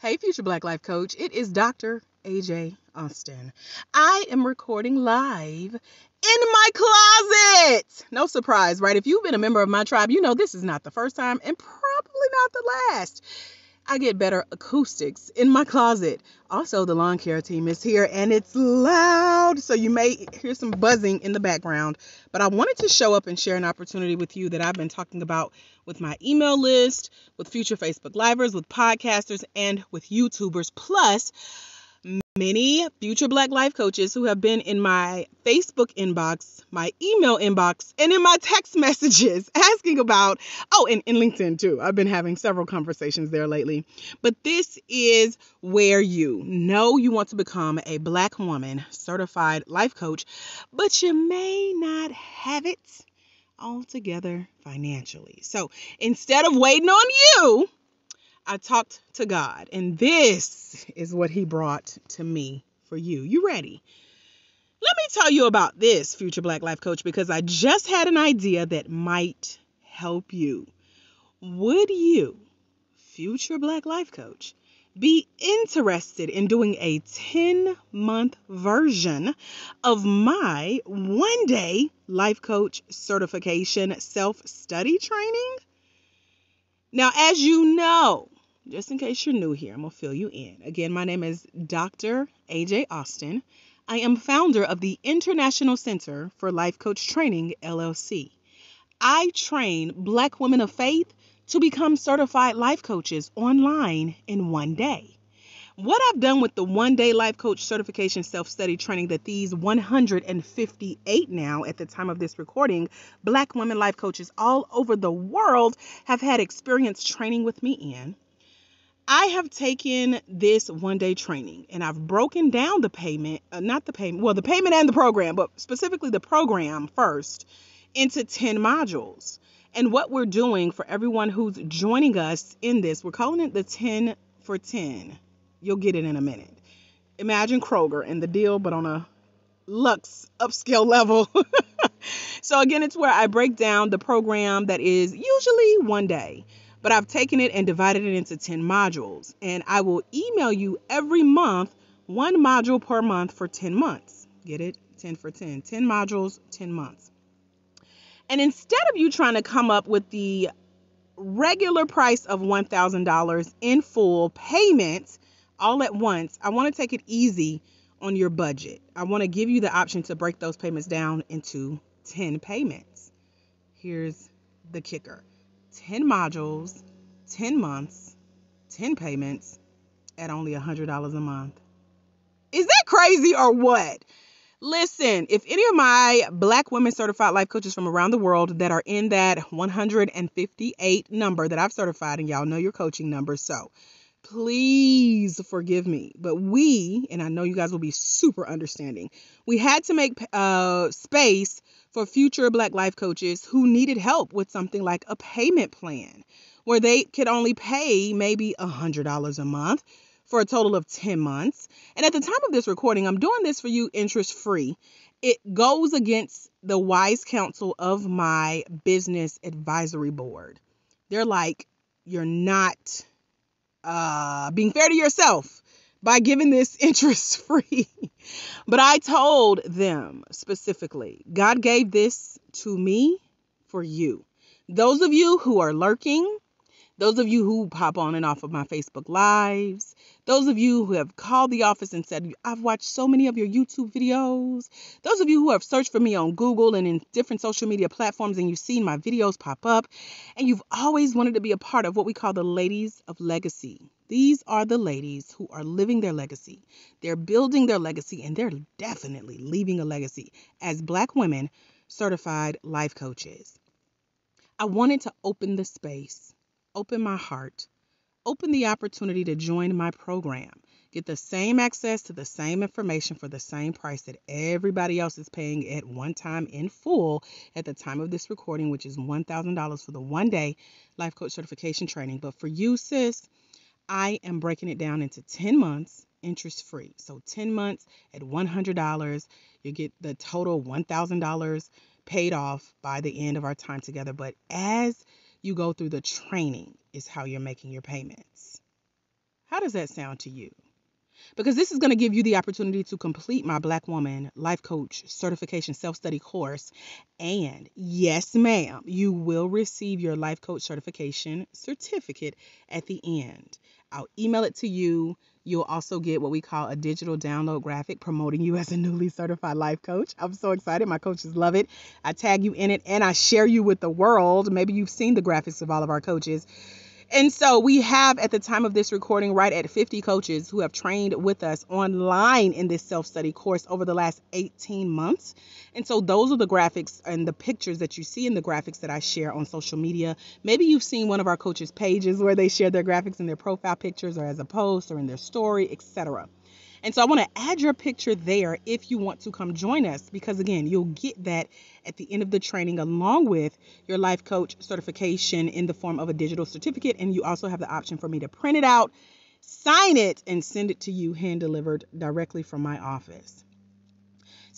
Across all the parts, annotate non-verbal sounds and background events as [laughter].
Hey, future Black Life Coach, it is Dr. AJ Austin. I am recording live in my closet. No surprise, right? If you've been a member of my tribe, you know this is not the first time and probably not the last. I get better acoustics in my closet. Also, the lawn care team is here and it's loud, so you may hear some buzzing in the background. But I wanted to show up and share an opportunity with you that I've been talking about with my email list, with future Facebook Livers, with podcasters, and with YouTubers. Plus, many future Black life coaches who have been in my Facebook inbox, my email inbox, and in my text [laughs] messages asking about, oh, and in LinkedIn too. I've been having several conversations there lately. But this is where you know you want to become a Black woman certified life coach, but you may not have it all together financially. So instead of waiting on you, I talked to God, and this is what He brought to me for you. You ready? Let me tell you about this, future Black Life Coach, because I just had an idea that might help you. Would you, future Black Life Coach, be interested in doing a 10 month version of my one day life coach certification self study training? Now, as you know, just in case you're new here, I'm going to fill you in. Again, my name is Dr. AJ Austin. I am founder of the International Center for Life Coach Training, LLC. I train Black women of faith to become certified life coaches online in one day. What I've done with the one day life coach certification self study training that these 158 now, at the time of this recording, black women life coaches all over the world have had experience training with me in I have taken this one day training and I've broken down the payment, uh, not the payment, well, the payment and the program, but specifically the program first into 10 modules. And what we're doing for everyone who's joining us in this, we're calling it the 10 for 10. You'll get it in a minute. Imagine Kroger and the deal, but on a luxe upscale [laughs] level. so, again, it's where I break down the program that is usually one day. But I've taken it and divided it into 10 modules, and I will email you every month one module per month for 10 months. Get it? 10 for 10. 10 modules, 10 months. And instead of you trying to come up with the regular price of $1,000 in full payment all at once, I want to take it easy on your budget. I want to give you the option to break those payments down into 10 payments. Here's the kicker 10 modules, 10 months, 10 payments at only $100 a month. Is that crazy or what? Listen, if any of my black women certified life coaches from around the world that are in that 158 number that I've certified, and y'all know your coaching number, so please forgive me. But we, and I know you guys will be super understanding, we had to make uh, space for future Black life coaches who needed help with something like a payment plan where they could only pay maybe $100 a month for a total of 10 months. And at the time of this recording, I'm doing this for you interest free. It goes against the wise counsel of my business advisory board. They're like, you're not uh, being fair to yourself by giving this [laughs] interest free. but I told them specifically, God gave this to me for you. Those of you who are lurking, those of you who pop on and off of my Facebook Lives, those of you who have called the office and said, I've watched so many of your YouTube videos, those of you who have searched for me on Google and in different social media platforms and you've seen my videos pop up, and you've always wanted to be a part of what we call the Ladies of Legacy. These are the ladies who are living their legacy. They're building their legacy and they're definitely leaving a legacy as Black women certified life coaches. I wanted to open the space open my heart, open the opportunity to join my program, get the same access to the same information for the same price that everybody else is paying at one time in full at the time of this recording, which is $1,000 for the one day life coach certification training. But for you, sis, I am breaking it down into 10 months interest free. So 10 months at $100, you get the total $1,000 paid off by the end of our time together. But as you go through the training is how you're making your payments. How does that sound to you? Because this is going to give you the opportunity to complete my Black Woman Life Coach Certification Self Study course. And yes, ma'am, you will receive your Life Coach Certification certificate at the end. I'll email it to you. You'll also get what we call a digital download graphic promoting you as a newly certified life coach. I'm so excited. My coaches love it. I tag you in it and I share you with the world. Maybe you've seen the graphics of all of our coaches. And so we have at the time of this recording right at 50 coaches who have trained with us online in this self-study course over the last 18 months. And so those are the graphics and the pictures that you see in the graphics that I share on social media. Maybe you've seen one of our coaches pages where they share their graphics in their profile pictures or as a post or in their story, etc. And so I want to add your picture there if you want to come join us, because again, you'll get that at the end of the training along with your life coach certification in the form of a digital certificate. And you also have the option for me to print it out, sign it, and send it to you hand delivered directly from my office.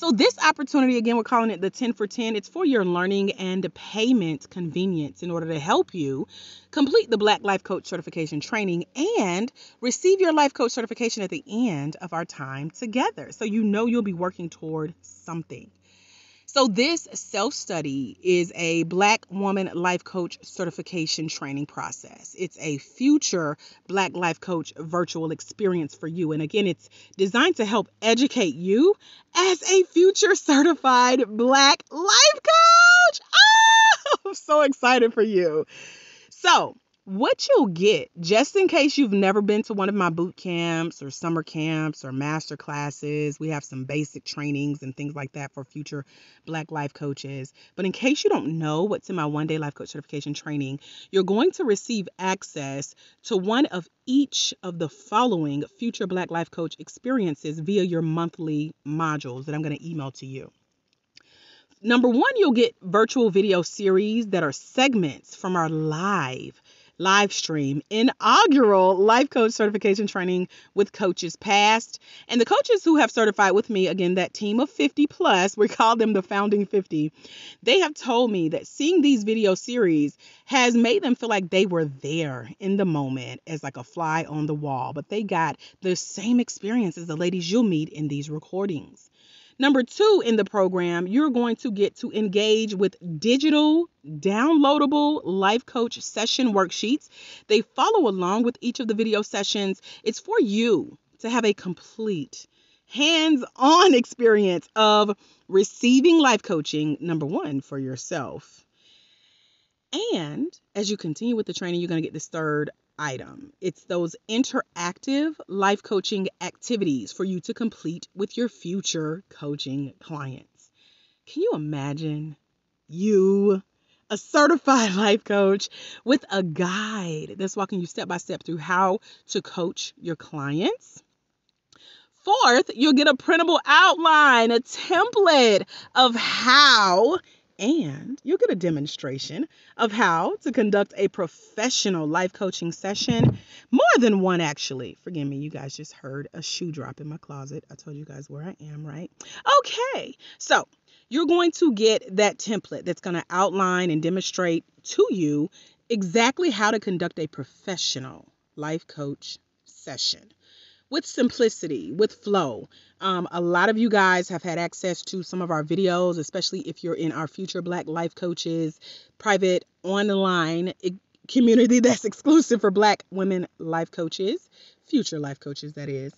So, this opportunity, again, we're calling it the 10 for 10, it's for your learning and payment convenience in order to help you complete the Black Life Coach certification training and receive your life coach certification at the end of our time together. So, you know you'll be working toward something. So, this self study is a Black Woman Life Coach certification training process. It's a future Black Life Coach virtual experience for you. And again, it's designed to help educate you as a future certified Black Life Coach. [laughs] Oh, I'm so excited for you. So, what you'll get, just in case you've never been to one of my boot camps or summer camps or master classes, we have some basic trainings and things like that for future Black life coaches. But in case you don't know what's in my one day life coach certification training, you're going to receive access to one of each of the following future Black life coach experiences via your monthly modules that I'm going to email to you number one, you'll get virtual video series that are segments from our live live stream inaugural life coach certification training with coaches past and the coaches who have certified with me again that team of 50 plus [laughs] we call them the founding 50 they have told me that seeing these video series has made them feel like they were there in the moment as like a fly on the wall but they got the same experience as the ladies you'll meet in these recordings Number two in the program, you're going to get to engage with digital downloadable life coach session worksheets. They follow along with each of the video sessions. It's for you to have a complete hands on experience of receiving life coaching, number one, for yourself. And as you continue with the training, you're going to get this third item. It's those interactive life coaching activities for you to complete with your future coaching clients. Can you imagine you, a certified [laughs] life coach, with a guide that's walking you step by step through how to coach your clients? Fourth, you'll get a printable outline, a template of how and you'll get a demonstration of how to conduct a professional life coaching session. More than one, actually. Forgive me, you guys just heard a shoe drop in my closet. I told you guys where I am, right? Okay, so you're going to get that template that's going to outline and demonstrate to you exactly how to conduct a professional life coach session with simplicity, with flow. Um, a lot of you guys have had access to some of our videos, especially if you're in our Future Black Life Coaches private online community [laughs] that's exclusive for Black women life coaches, future life coaches, that is.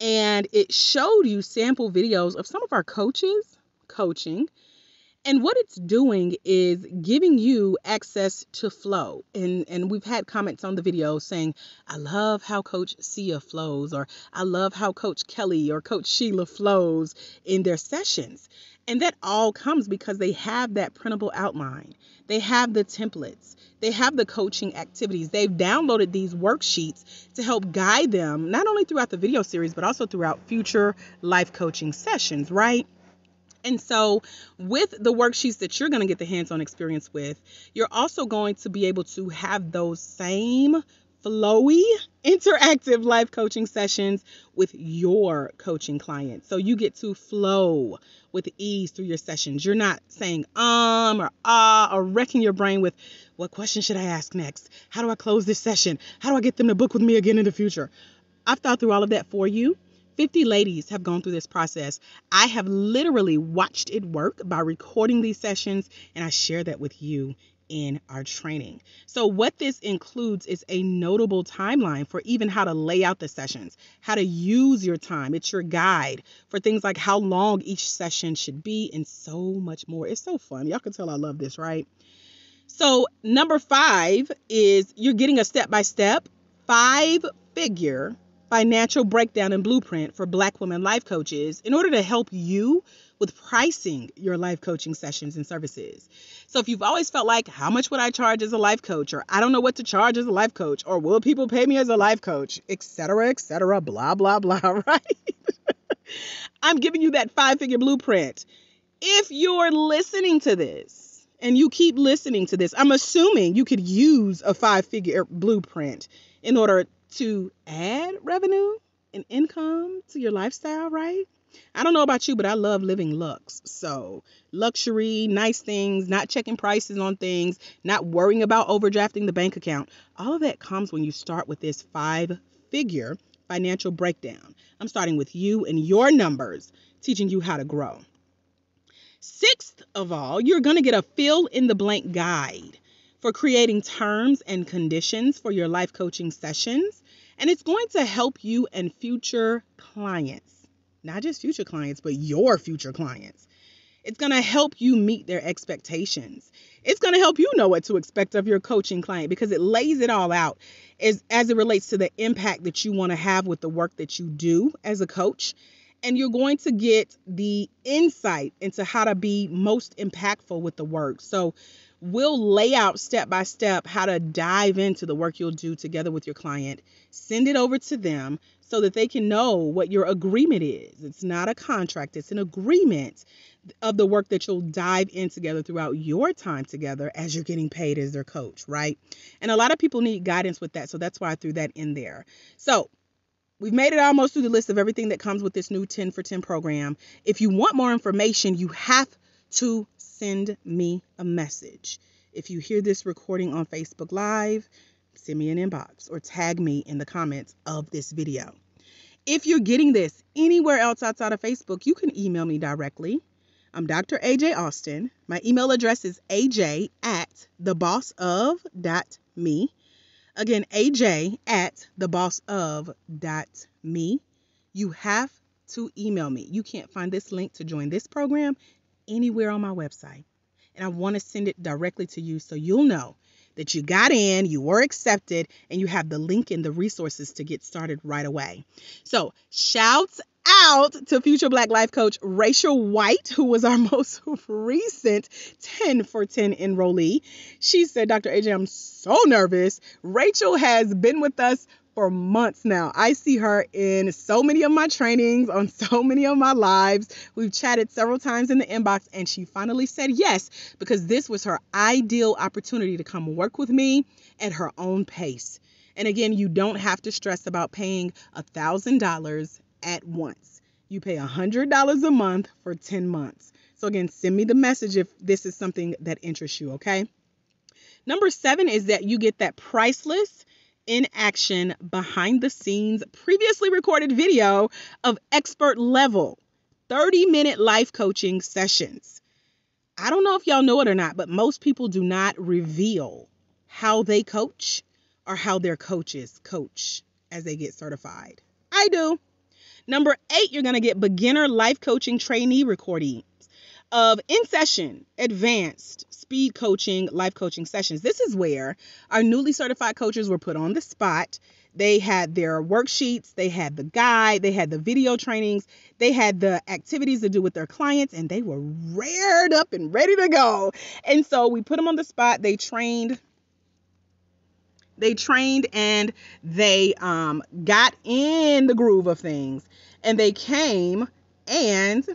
And it showed you sample videos of some of our coaches coaching and what it's doing is giving you access to flow. And, and we've had comments on the video saying, I love how Coach Sia flows, or I love how Coach Kelly or Coach Sheila flows in their sessions. And that all comes because they have that printable outline, they have the templates, they have the coaching activities. They've downloaded these worksheets to help guide them, not only throughout the video series, but also throughout future life coaching sessions, right? And so, with the worksheets that you're going to get the hands on experience with, you're also going to be able to have those same flowy, interactive life coaching sessions with your coaching clients. So you get to flow with ease through your sessions. You're not saying um or ah or wrecking your brain with what question should I ask next? How do I close this session? How do I get them to book with me again in the future? I've thought through all of that for you. 50 ladies have gone through this process. I have literally watched it work by recording these sessions, and I share that with you in our training. So, what this includes is a notable timeline for even how to lay out the sessions, how to use your time. It's your guide for things like how long each session should be, and so much more. It's so fun. Y'all can tell I love this, right? So, number five is you're getting a step by step, five figure financial breakdown and blueprint for Black women life coaches in order to help you with pricing your life coaching sessions and services. So if you've always felt like, how much would I charge as a life coach? Or I don't know what to charge as a life coach? Or will people pay me as a life coach? Et cetera, et cetera, blah, blah, blah, [laughs] right? I'm giving you that five figure blueprint. If you're listening to this and you keep listening to this, I'm assuming you could use a five figure blueprint in order to add revenue and income to your lifestyle, right? I don't know about you, but I love living lux. So, luxury, nice things, not checking prices on things, not worrying about overdrafting the bank account. All of that comes when you start with this five figure financial breakdown. I'm starting with you and your numbers, teaching you how to grow. Sixth of all, you're going to get a fill in the blank guide for creating terms and conditions for your life coaching sessions and it's going to help you and future clients, not just future clients, but your future clients. It's going to help you meet their expectations. It's going to help you know what to expect of your coaching client because it lays it all out as, as it relates to the impact that you want to have with the work that you do as a coach. And you're going to get the insight into how to be most impactful with the work. So, We'll lay out step by step how to dive into the work you'll do together with your client, send it over to them so that they can know what your agreement is. It's not a contract, it's an agreement of the work that you'll dive in together throughout your time together as you're getting paid as their coach, right? And a lot of people need guidance with that, so that's why I threw that in there. So, We've made it almost through the list of everything that comes with this new 10 for 10 program. If you want more information, you have to send me a message. If you hear this recording on Facebook Live, send me an inbox or tag me in the comments of this video. If you're getting this anywhere else outside of Facebook, you can email me directly. I'm Dr. AJ Austin. My email address is aj at thebossof.me. Again, aj at thebossof.me. You have to email me. You can't find this link to join this program anywhere on my website. And I want to send it directly to you so you'll know that you got in, you were accepted, and you have the link and the resources to get started right away. So, shouts out to future Black Life Coach Rachel White, who was our [laughs] most recent 10 for 10 enrollee. She said, Dr. AJ, I'm so nervous. Rachel has been with us for months now. I see her in so many of my trainings, on [laughs] so many of my lives. We've chatted several times in the inbox, and she finally said yes because this was her ideal opportunity to come work with me at her own pace. And again, you don't have to stress about paying $1,000 at once. You pay $100 a month for 10 months. So, again, send me the message if this is something that interests you, okay? Number seven is that you get that priceless in action, behind the scenes, previously recorded video of expert level 30 minute life coaching sessions. I don't know if y'all know it or not, but most people do not reveal how they coach or how their coaches coach as they get certified. I do. Number eight, you're going to get beginner life coaching trainee recording of in session, advanced speed coaching, life coaching sessions. This is where our newly certified coaches were put on the spot. They had their worksheets, they had the guide, they had the video trainings, they had the activities to do with their clients, and they were reared up and ready to go. And so we put them on the spot. They trained they trained and they um, got in the groove of things and they came and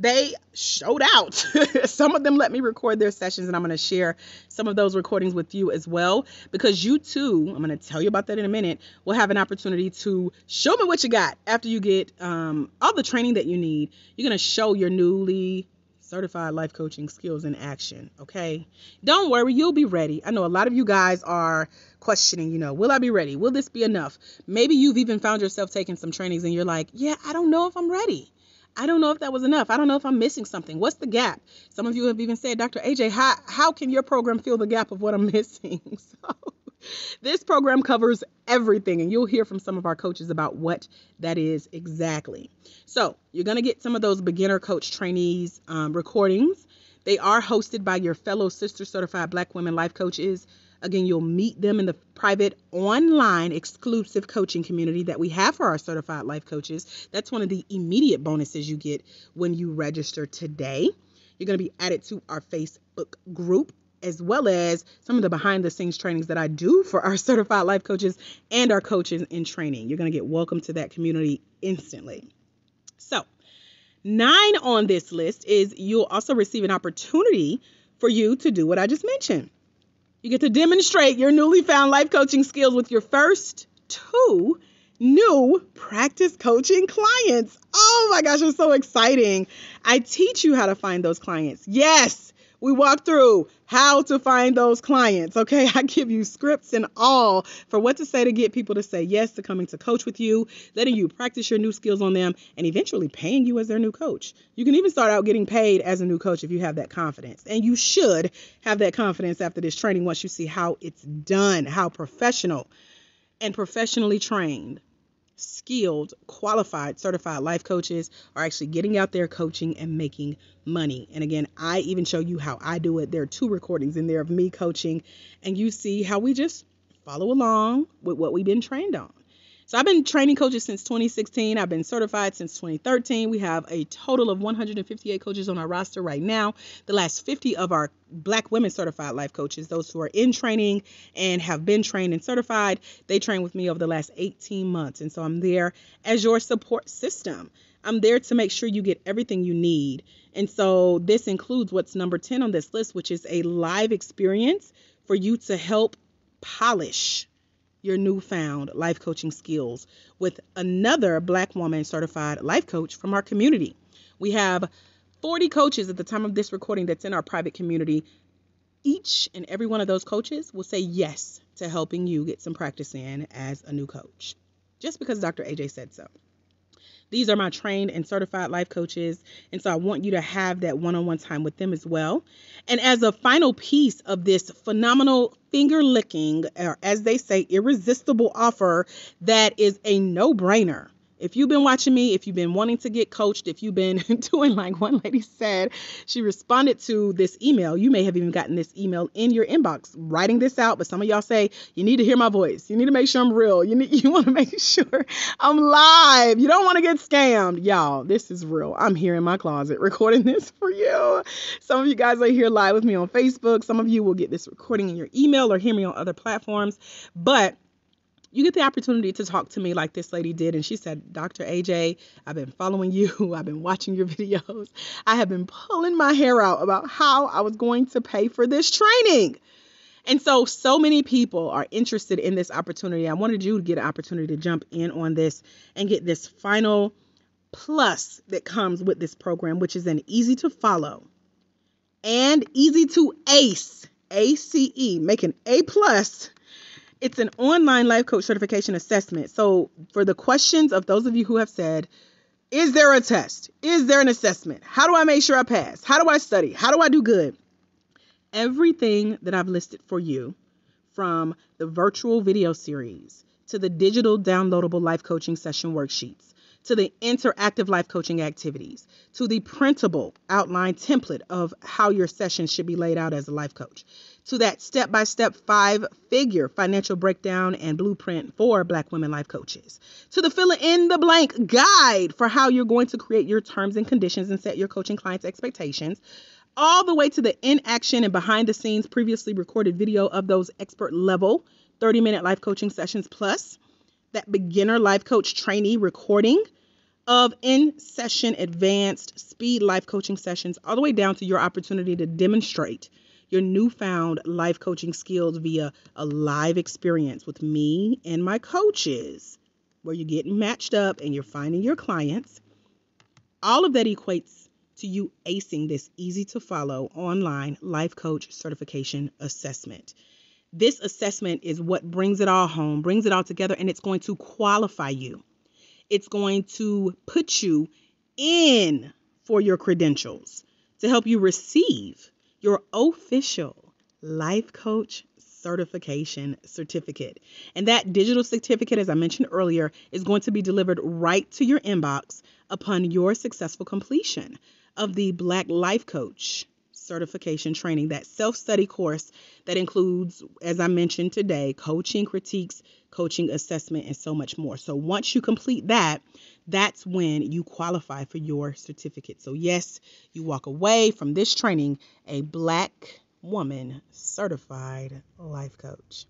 they showed out. [laughs] some of them let me record their sessions, and I'm going to share some of those recordings with you as well, because you too, I'm going to tell you about that in a minute, will have an opportunity to show me what you got after you get um, all the training that you need. You're going to show your newly certified life coaching skills in action. Okay. Don't worry, you'll be ready. I know a lot of you guys are questioning, you know, will I be ready? Will this be enough? Maybe you've even found yourself taking some trainings and you're like, yeah, I don't know if I'm ready. I don't know if that was enough. I don't know if I'm missing something. What's the gap? Some of you have even said, Dr. AJ, how, how can your program fill the gap of what I'm [laughs] missing? [laughs] so this program covers everything, and you'll hear from some of our coaches about what that is exactly. So you're going to get some of those beginner coach trainees um, recordings. They are hosted by your fellow Sister Certified Black Women Life Coaches Again, you'll meet them in the private online exclusive coaching community that we have for our certified life coaches. That's one of the immediate bonuses you get when you register today. You're going to be added to our Facebook group as well as some of the behind the scenes trainings that I do for our [laughs] certified life coaches and our coaches in training. You're going to get welcome to that community instantly. So, nine on this list is you'll also receive an opportunity for you to do what I just mentioned. You get to demonstrate your newly found life coaching skills with your first two new practice coaching clients. Oh my gosh, it's so exciting. I teach you how to find those clients. Yes. We walk through how to find those clients. Okay. [laughs] I give you scripts and all for what to say to get people to say yes to coming to coach with you, letting you practice your new skills on them, and eventually paying you as their new coach. You can even start out getting paid as a new coach if you have that confidence. And you should have that confidence after this training once you see how it's done, how professional and professionally trained skilled, qualified, certified life coaches are actually getting out there coaching and making money. And again, I even show you how I do it. There are two recordings in there of me coaching, and you see how we just follow along with what we've been trained on. So I've been training coaches since 2016. I've been certified since 2013. We have a total of 158 coaches on our roster right now. The last 50 of our black women certified life coaches, those who are in training and have been trained and certified, they train with me over the last 18 months. And so I'm there as your support system. I'm there to make sure you get everything you need. And so this includes what's number 10 on this list, which is a live experience for you to help polish your newfound life coaching skills with another Black woman certified life coach from our community. We have 40 coaches at the time of this recording that's in our private community. Each and every one of those coaches will say yes to helping you get some practice in as a new coach, just because Dr. AJ said so. These are my trained and certified life coaches. And so I want you to have that one on one time with them as well. And as a final piece of this phenomenal finger licking, or as they say, irresistible offer that is a no brainer. If you've been watching me, if you've been wanting to get coached, if you've been [laughs] doing like one lady said, she responded to this email. You may have even gotten this email in your inbox writing this out, but some of y'all say, you need to hear my voice. You need to make sure I'm real. You need, [laughs] you want to make sure I'm live. You don't want to get scammed. Y'all, this is real. I'm here in my closet [laughs] recording this for you. Some of you guys are here live with me on Facebook. Some of you will get this recording in your email or hear me on other platforms. But you get the opportunity to talk to me like this lady did. And she said, Dr. AJ, I've been following you. [laughs] I've been watching your videos. I have been pulling my hair out about how I was going to pay for this training. And so, so many people are interested in this opportunity. I wanted you to get an opportunity to jump in on this and get this final plus that comes with this program, which is an easy to follow and easy to ace, A C E, make an A plus it's an online life coach certification assessment. So, for the questions of those of you who have said, is there a test? Is there an assessment? How do I make sure I pass? How do I study? How do I do good? Everything that I've listed for you from the virtual video series to the digital downloadable life coaching session worksheets to the interactive life coaching activities, to the printable outline template of how your session should be laid out as a life coach, to that step by step five figure financial breakdown and blueprint for Black women life coaches, to the fill in the blank guide for how you're going to create your terms and conditions and set your coaching clients' expectations. All the way to the in action and behind the scenes previously recorded video of those expert level 30 minute life coaching sessions plus that beginner life coach trainee recording of in session advanced speed life coaching sessions, all the way down to your opportunity to demonstrate your newfound life coaching skills via a live experience with me and my coaches, where you're getting matched up and you're finding your clients. All of that equates to you acing this easy to follow online life coach certification assessment. This assessment is what brings it all home, brings it all together, and it's going to qualify you. It's going to put you in for your credentials to help you receive your official life coach certification certificate. And that digital certificate, as I mentioned earlier, is going to be delivered right to your inbox upon your successful completion of the Black Life Coach certification training, that self study course that includes, as I mentioned today, coaching critiques, coaching assessment, and so much more. So once you complete that, that's when you qualify for your certificate. So, yes, you walk away from this training a black woman certified life coach.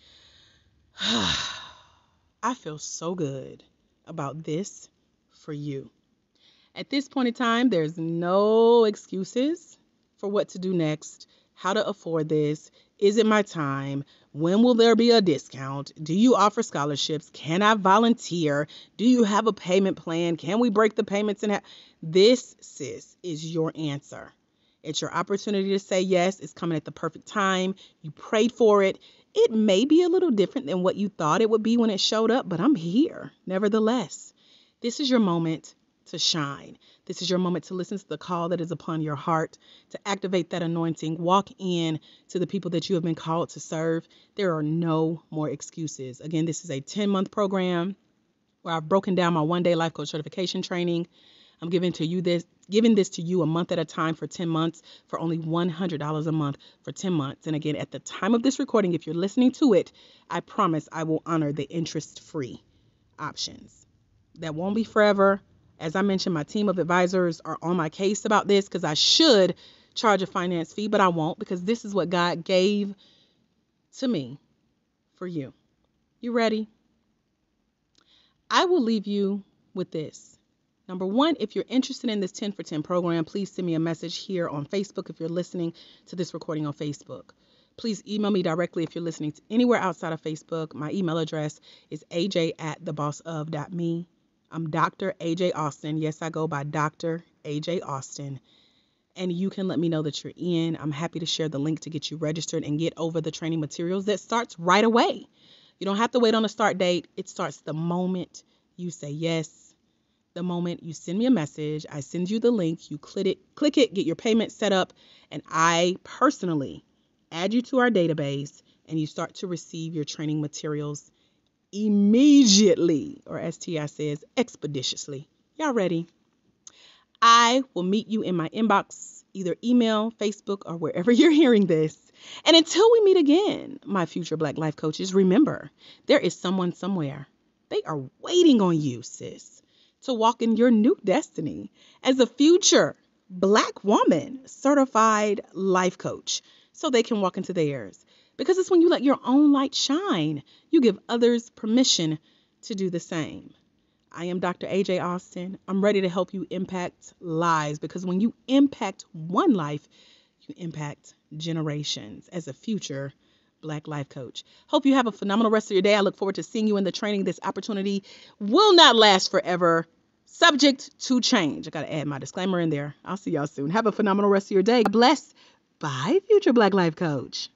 [sighs] I feel so good about this for you. At this point in time, there's no excuses for what to do next, how to afford this. Is it my time? When will there be a discount? Do you offer scholarships? Can I volunteer? Do you have a payment plan? Can we break the payments in half? This, sis, is your answer. It's your opportunity to say yes. It's coming at the perfect time. You prayed for it. It may be a little different than what you thought it would be when it showed up, but I'm here nevertheless. This is your moment to shine. This is your moment to listen to the call that is upon your heart, to activate that anointing, walk in to the people that you have been called to serve. There are no more excuses. Again, this is a 10 month program where I've broken down my one day life coach certification training. I'm giving to you this giving this to you a month at a time for 10 months for only $100 a month for 10 months. And again, at the time of this recording, if you're listening to it, I promise I will honor the interest-free options. That won't be forever. As I mentioned, my team of advisors are on my case about this because I should charge a finance fee, but I won't because this is what God gave to me for you. You ready? I will leave you with this. Number one, if you're interested in this 10 for 10 program, please send me a message here on Facebook if you're listening to this recording on Facebook. Please email me directly if you're listening to anywhere outside of Facebook. My email address is aj at thebossOf.me. I'm Dr. AJ Austin. Yes, I go by Dr. AJ Austin. And you can let me know that you're in. I'm happy to share the link to get you registered and get over the training materials that starts right away. You don't have to wait on a start date, it starts the moment you say yes. The moment you send me a message, I send you the link, you click it, click it, get your payment set up, and I personally add you to our database and you start to receive your training materials immediately, or as T.I. says, expeditiously. Y'all ready? I will meet you in my inbox, either email, Facebook, or wherever [laughs] you're hearing this. And until we meet again, my future Black Life coaches, remember there is someone somewhere. They are waiting on you, sis, to walk in your new destiny as a future Black woman certified life coach so they can walk into theirs. Because it's when you let your own light shine, you give others permission to do the same. I am Dr. AJ Austin. I'm ready to help you impact lives because when you impact one life, you impact generations as a future Black Life Coach. Hope you have a phenomenal rest of your day. I look forward to seeing you in the training. This opportunity will not last forever, subject to change. I got to add my disclaimer in there. I'll see y'all soon. Have a phenomenal rest of your day. Bless. Bye, future Black Life Coach.